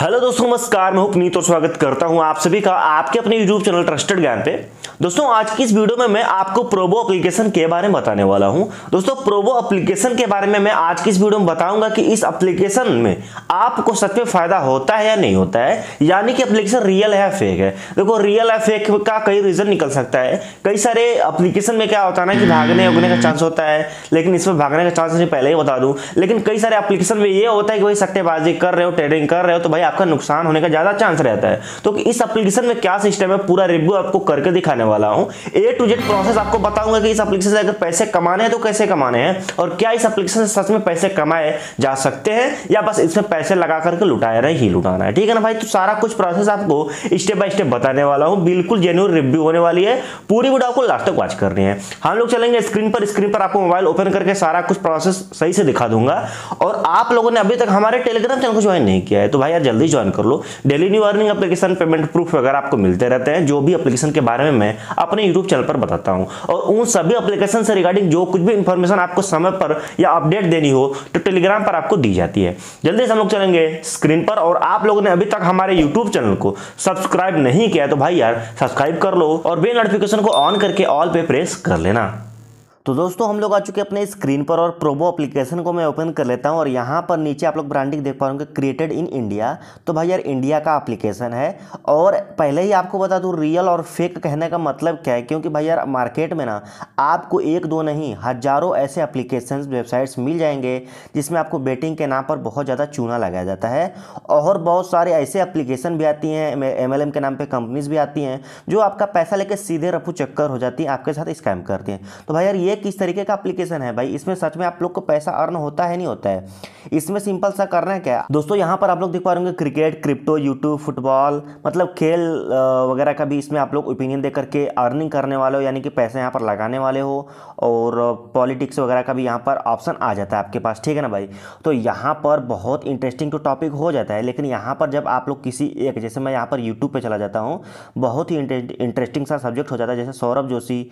hello दोस्तों नमस्कार मैं हूं पुनीत और स्वागत करता हूं आप सभी का आपके अपने यूट्यूब चैनल ट्रस्टेड ज्ञान पे दोस्तों आज की इस वीडियो में मैं आपको प्रोबो एप्लीकेशन के बारे में बताने वाला हूं दोस्तों प्रोबो एप्लीकेशन के बारे में मैं आज की इस वीडियो में बताऊंगा कि इस एप्लीकेशन में आपको सच में फायदा होता है या नहीं होता है यानी कि एप्लीकेशन रियल है फेक है देखो रियल है फेक का कई रीजन निकल सकता है कई सारे एप्लीकेशन में क्या होता है ना कि भागने उगने का चांस होता है लेकिन इसमें भागने का चांस पहले ही बता दूं लेकिन कई सारे एप्लीकेशन में ये होता है कि भाई सट्टेबाजी कर रहे हो ट्रेडिंग कर रहे हो तो भाई आपका नुकसान होने का ज्यादा चांस रहता है तो इस एप्लीकेशन में क्या सिस्टम है पूरा रिव्यू आपको करके दिखाने करने वाला हूं ए टू जेड प्रोसेस आपको बताऊंगा कि इस एप्लीकेशन से अगर पैसे कमाने हैं तो कैसे कमाने हैं और क्या इस एप्लीकेशन से सच में पैसे कमाए जा सकते हैं या बस इसमें पैसे लगा करके लुटाना ही लुटाना है ठीक है ना भाई तो सारा कुछ प्रोसेस आपको स्टेप बाय स्टेप बताने वाला हूँ बिल्कुल जेन्यून रिव्यू होने वाली है पूरी वीडियो आपको लास्ट तक वॉच करनी है हम लोग चलेंगे स्क्रीन पर स्क्रीन पर आपको मोबाइल ओपन करके सारा कुछ प्रोसेस सही से दिखा दूंगा और आप लोगों ने अभी तक हमारे टेलीग्राम चैनल को ज्वाइन नहीं किया है तो भाई यार जल्दी ज्वाइन कर लो daily new earning application payment proof वगैरह आपको मिलते रहते हैं जो भी एप्लीकेशन के बारे में मैं अपने यूट्यूब चैनल पर बताता हूँ और उन सभी अप्लीकेशन से रिगार्डिंग जो कुछ भी इंफॉर्मेशन आपको समय पर या अपडेट देनी हो तो टेलीग्राम पर आपको दी जाती है जल्दी से हम लोग चलेंगे स्क्रीन पर और आप लोगों ने अभी तक हमारे यूट्यूब चैनल को सब्सक्राइब नहीं किया तो भाई यार सब्सक्राइब कर लो और बे नोटिफिकेशन को ऑन करके ऑल पे प्रेस कर लेना तो दोस्तों हम लोग आ चुके हैं अपने स्क्रीन पर और प्रोबो एप्लीकेशन को मैं ओपन कर लेता हूँ और यहाँ पर नीचे आप लोग ब्रांडिंग देख पा रहे होंगे क्रिएटेड इन इंडिया तो भाई यार इंडिया का एप्लीकेशन है और पहले ही आपको बता दूँ रियल और फेक कहने का मतलब क्या है क्योंकि भाई यार मार्केट में ना आपको एक दो नहीं हज़ारों ऐसे एप्लीकेशन वेबसाइट्स मिल जाएंगे जिसमें आपको बेटिंग के नाम पर बहुत ज़्यादा चूना लगाया जाता है और बहुत सारे ऐसे एप्लीकेशन भी आती हैं एम के नाम पर कंपनीज भी आती हैं जो आपका पैसा लेकर सीधे रफू चक्कर हो जाती है आपके साथ स्कैम करती हैं तो भाई यार ये किस तरीके का एप्लीकेशन है भाई इसमें सच में आप लोग को पैसा अर्न होता है नहीं होता है इसमें सिंपल सा करना है क्या दोस्तों यहाँ पर आप लोग देख पा रहे होंगे क्रिकेट क्रिप्टो यूट्यूब फुटबॉल मतलब खेल वगैरह का भी इसमें आप लोग ओपिनियन दे करके अर्निंग करने वाले हो यानी कि पैसे यहाँ पर लगाने वाले हो और पॉलिटिक्स वगैरह का भी यहाँ पर ऑप्शन आ जाता है आपके पास ठीक है ना भाई तो यहाँ पर बहुत इंटरेस्टिंग तो टॉपिक हो जाता है लेकिन यहाँ पर जब आप लोग किसी एक जैसे मैं यहाँ पर यूट्यूब पर चला जाता हूँ बहुत ही इंटरेस्टिंग सा सब्जेक्ट हो जाता है जैसे Saurabh Joshi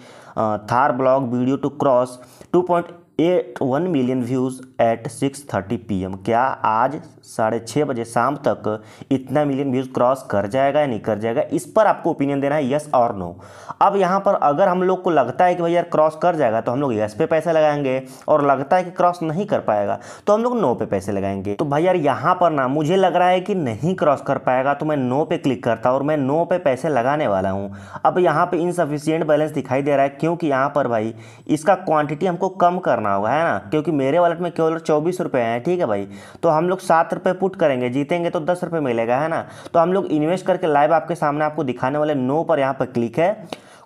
Thar blog video two cross 2.8 eight one million views at six thirty P M क्या आज साढ़े छः बजे शाम तक इतना मिलियन व्यूज़ क्रॉस कर जाएगा या नहीं कर जाएगा इस पर आपको ओपिनियन देना है यस और नो अब यहाँ पर अगर हम लोग को लगता है कि भाई यार क्रॉस कर जाएगा तो हम लोग यस पे पैसे लगाएंगे और लगता है कि क्रॉस नहीं कर पाएगा तो हम लोग नो पे पैसे लगाएंगे तो भाई यार यहाँ पर ना मुझे लग रहा है कि नहीं क्रॉस कर पाएगा तो मैं नो पे क्लिक करता और मैं नो पे पैसे लगाने वाला हूँ अब यहाँ पर इनसफिशियंट बैलेंस दिखाई दे रहा है क्योंकि यहाँ पर भाई इसका क्वान्टिटी हमको कम करना करना होगा है ना क्योंकि मेरे वॉलेट में केवल चौबीस रुपये हैं ठीक है भाई तो हम लोग सात रुपये पुट करेंगे जीतेंगे तो दस रुपये मिलेगा है ना तो हम लोग इन्वेस्ट करके लाइव आपके सामने आपको दिखाने वाले नो पर यहाँ पर क्लिक है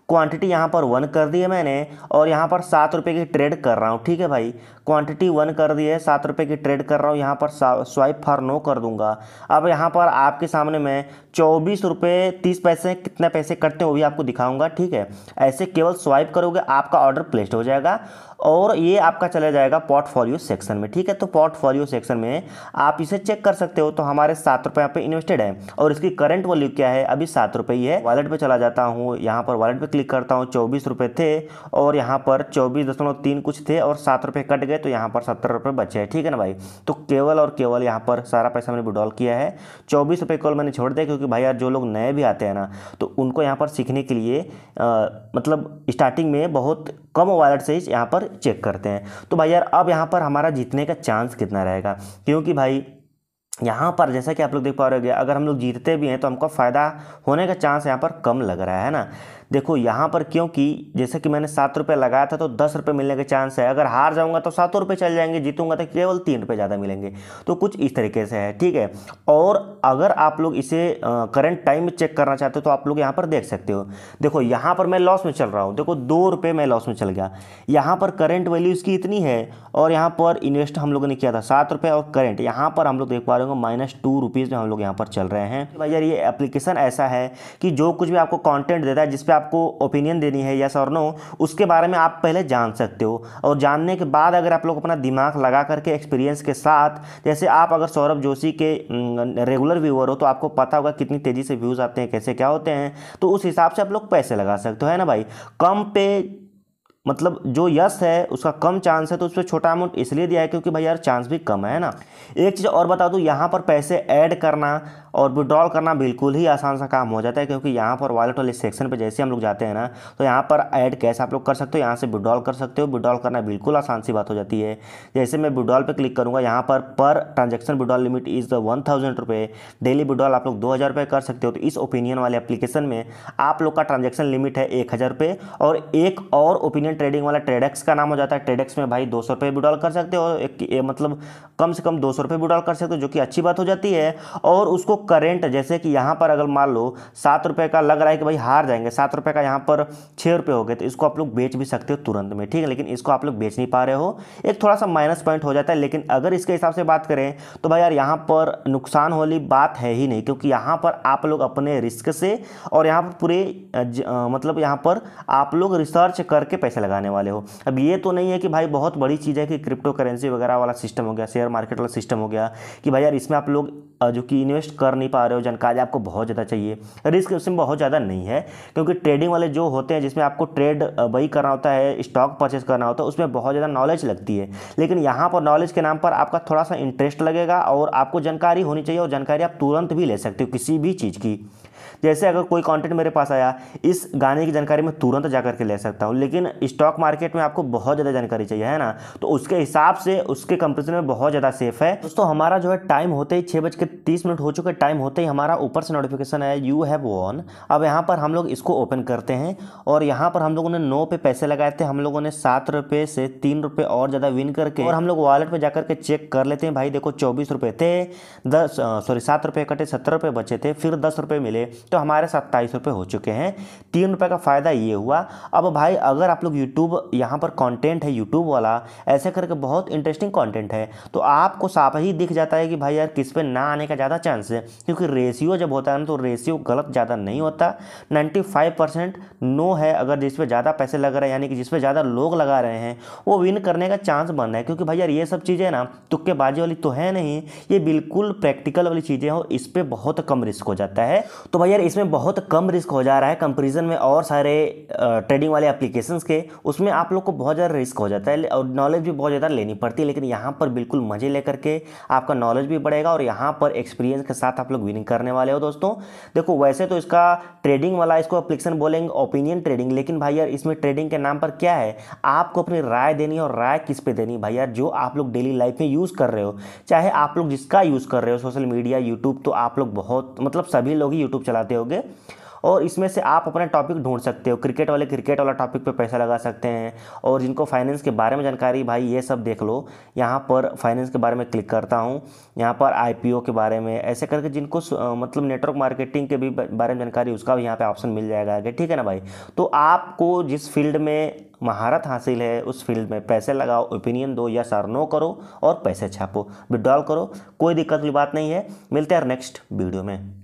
क्वांटिटी यहाँ पर वन कर दी है मैंने और यहाँ पर सात रुपये की ट्रेड कर रहा हूँ ठीक है भाई क्वांटिटी वन कर दी है सात रुपये की ट्रेड कर रहा हूँ यहाँ पर स्वाइप फॉर नो कर दूंगा अब यहाँ पर आपके सामने मैं चौबीस रुपये तीस पैसे कितने पैसे कटते हैं वो भी आपको दिखाऊंगा ठीक है ऐसे केवल स्वाइप करोगे आपका ऑर्डर प्लेस्ड हो जाएगा और ये आपका चला जाएगा पोर्टफोलियो सेक्शन में ठीक है तो पोर्टफोलियो सेक्शन में आप इसे चेक कर सकते हो तो हमारे सात रुपये यहाँ पर इन्वेस्टेड है और इसकी करंट वैल्यू क्या है अभी सात रुपये ही है वॉलेट पर चला जाता हूँ यहाँ पर वॉलेट पर क्लिक करता हूँ चौबीस रुपये थे और यहाँ पर चौबीस दशमलव तीन कुछ थे और सात रुपये कट गए तो यहाँ पर सत्तर रुपये बचे हैं ठीक है ना भाई तो केवल और केवल यहाँ पर सारा पैसा मैंने विड्रॉल किया है चौबीस रुपये केवल मैंने छोड़ दिया क्योंकि भाई यार जो लोग नए भी आते हैं ना तो उनको यहाँ पर सीखने के लिए मतलब स्टार्टिंग में बहुत कम वॉलेट से यहाँ पर चेक करते हैं तो भाई यार अब यहाँ पर हमारा जीतने का चांस कितना रहेगा क्योंकि भाई यहाँ पर जैसा कि आप लोग देख पा रहे हो अगर हम लोग जीतते भी हैं तो हमको फ़ायदा होने का चांस यहाँ पर कम लग रहा है ना देखो यहाँ पर क्योंकि जैसे कि मैंने सात रुपये लगाया था तो दस रुपये मिलने के चांस है अगर हार जाऊँगा तो सातों रुपये चल जाएंगे जीतूंगा तो केवल तीन रुपये ज़्यादा मिलेंगे तो कुछ इस तरीके से है ठीक है और अगर आप लोग इसे करंट टाइम में चेक करना चाहते हो तो आप लोग यहाँ पर देख सकते हो देखो यहाँ पर मैं लॉस में चल रहा हूँ देखो दो रुपये मैं लॉस में चल गया यहाँ पर करेंट वैल्यू इसकी इतनी है और यहाँ पर इन्वेस्ट हम लोगों ने किया था सात रुपये और करंट यहाँ पर हम लोग देख पा रहे हो माइनस टू रुपीज़ में हम लोग यहाँ पर चल रहे हैं तो भाई यार ये एप्लीकेशन ऐसा है कि जो कुछ भी आपको कॉन्टेंट देता है जिस पर आपको ओपिनियन देनी है या सर नो उसके बारे में आप पहले जान सकते हो और जानने के बाद अगर आप लोग अपना दिमाग लगा करके एक्सपीरियंस के साथ जैसे आप अगर सौरभ जोशी के रेगुलर व्यूअर हो तो आपको पता होगा कितनी तेज़ी से व्यूज़ आते हैं कैसे क्या होते हैं तो उस हिसाब से आप लोग पैसे लगा सकते हो है ना भाई कम पे मतलब जो यस है उसका कम चांस है तो उस पर छोटा अमाउंट इसलिए दिया है क्योंकि भाई यार चांस भी कम है ना एक चीज़ और बता दूँ यहाँ पर पैसे ऐड करना और विड्रॉल करना बिल्कुल ही आसान सा काम हो जाता है क्योंकि यहाँ पर वॉलेट वाले सेक्शन पर जैसे हम लोग जाते हैं ना तो यहाँ पर ऐड कैश आप लोग कर सकते हो यहाँ से विड्रॉल कर सकते हो विड्रॉल करना बिल्कुल आसान सी बात हो जाती है जैसे मैं विड्रॉल पर क्लिक करूँगा यहाँ पर पर transaction withdrawal limit is the one thousand रुपये डेली विड्रॉल आप लोग दो हज़ार रुपये कर सकते हो तो इस ओपिनियन वाले एप्लीकेशन में आप लोग का ट्रांजेक्शन लिमिट है एक हज़ार रुपये और एक और ओपिनियन ट्रेडिंग वाला ट्रेडक्स का नाम हो जाता है ट्रेडेक्स में भाई दो सौ रुपये विड्रॉल कर सकते हो एक मतलब कम से कम दो सौ रुपये विड्रॉल कर सकते हो जो कि अच्छी बात हो जाती है और उसको करेंट जैसे कि यहाँ पर अगर मान लो सात रुपये का लग रहा है कि भाई हार जाएंगे सात रुपये का यहाँ पर छः रुपये हो गए तो इसको आप लोग बेच भी सकते हो तुरंत में ठीक है लेकिन इसको आप लोग बेच नहीं पा रहे हो एक थोड़ा सा माइनस पॉइंट हो जाता है लेकिन अगर इसके हिसाब से बात करें तो भाई यार यहाँ पर नुकसान वाली बात है ही नहीं क्योंकि यहाँ पर आप लोग अपने रिस्क से और यहाँ पर पूरे मतलब यहाँ पर आप लोग रिसर्च करके पैसे लगाने वाले हो अब ये तो नहीं है कि भाई बहुत बड़ी चीज़ है कि क्रिप्टो करेंसी वगैरह वाला सिस्टम हो गया शेयर मार्केट वाला सिस्टम हो गया कि भाई यार इसमें आप लोग जो कि इन्वेस्ट कर कर नहीं पा रहे हो जानकारी आपको बहुत ज़्यादा चाहिए रिस्क उसमें बहुत ज़्यादा नहीं है क्योंकि ट्रेडिंग वाले जो होते हैं जिसमें आपको ट्रेड वही करना होता है स्टॉक परचेस करना होता है उसमें बहुत ज़्यादा नॉलेज लगती है लेकिन यहाँ पर नॉलेज के नाम पर आपका थोड़ा सा इंटरेस्ट लगेगा और आपको जानकारी होनी चाहिए और जानकारी आप तुरंत भी ले सकते हो किसी भी चीज़ की जैसे अगर कोई कंटेंट मेरे पास आया इस गाने की जानकारी मैं तुरंत जाकर के ले सकता हूँ लेकिन स्टॉक मार्केट में आपको बहुत ज़्यादा जानकारी चाहिए है ना तो उसके हिसाब से उसके कंपेरिजन में बहुत ज़्यादा सेफ है दोस्तों हमारा जो है टाइम होते ही छः बज के तीस मिनट हो चुके टाइम होते ही हमारा ऊपर से नोटिफिकेशन आया यू हैव वॉन अब यहाँ पर हम लोग इसको ओपन करते हैं और यहाँ पर हम लोगों ने नौ पे पैसे लगाए थे हम लोगों ने सात रुपये से तीन रुपये और ज़्यादा विन करके और हम लोग वॉलेट पर जाकर के चेक कर लेते हैं भाई देखो चौबीस रुपये थे दस सॉरी सात रुपये कटे सत्तर रुपये बचे थे फिर दस रुपये मिले तो हमारे सत्ताईस रुपये हो चुके हैं तीन रुपये का फ़ायदा ये हुआ अब भाई अगर आप लोग यूट्यूब यहाँ पर कंटेंट है यूट्यूब वाला ऐसे करके बहुत इंटरेस्टिंग कंटेंट है तो आपको साफ ही दिख जाता है कि भाई यार किस पे ना आने का ज़्यादा चांस है क्योंकि रेशियो जब होता है ना तो रेशियो गलत ज़्यादा नहीं होता नाइन्टी नो है अगर जिस पर ज़्यादा पैसे लग रहे हैं यानी कि जिस पर ज़्यादा लोग लगा रहे हैं वो विन करने का चांस बन है क्योंकि भाई यार ये सब चीज़ें ना तुक्केबाजी वाली तो है नहीं ये बिल्कुल प्रैक्टिकल वाली चीज़ें हो इस पर बहुत कम रिस्क हो जाता है तो तो भाई यार इसमें बहुत कम रिस्क हो जा रहा है कंपेरिजन में और सारे ट्रेडिंग वाले एप्लीकेशंस के उसमें आप लोग को बहुत ज़्यादा रिस्क हो जाता है और नॉलेज भी बहुत ज़्यादा लेनी पड़ती है लेकिन यहाँ पर बिल्कुल मज़े लेकर के आपका नॉलेज भी बढ़ेगा और यहाँ पर एक्सपीरियंस के साथ आप लोग विनिंग करने वाले हो दोस्तों देखो वैसे तो इसका ट्रेडिंग वाला इसको एप्लीकेशन बोलेंगे ओपिनियन ट्रेडिंग लेकिन भाई यार इसमें ट्रेडिंग के नाम पर क्या है आपको अपनी राय देनी और राय किस पर देनी भाई यार जो आप लोग डेली लाइफ में यूज़ कर रहे हो चाहे आप लोग जिसका यूज़ कर रहे हो सोशल मीडिया यूट्यूब तो आप लोग बहुत मतलब सभी लोग ही यूट्यूब चलाते होगे और इसमें से आप अपने टॉपिक ढूंढ सकते हो क्रिकेट वाले क्रिकेट वाला टॉपिक पे पैसा लगा सकते हैं और जिनको फाइनेंस के बारे में जानकारी भाई ये सब देख लो यहाँ पर फाइनेंस के बारे में क्लिक करता हूँ यहाँ पर आईपीओ के बारे में ऐसे करके जिनको मतलब नेटवर्क मार्केटिंग के भी बारे में जानकारी उसका भी यहाँ पर ऑप्शन मिल जाएगा आगे ठीक है ना भाई तो आपको जिस फील्ड में महारत हासिल है उस फील्ड में पैसे लगाओ ओपिनियन दो या सर नो करो और पैसे छापो विड्रॉल करो कोई दिक्कत की बात नहीं है मिलते हैं नेक्स्ट वीडियो में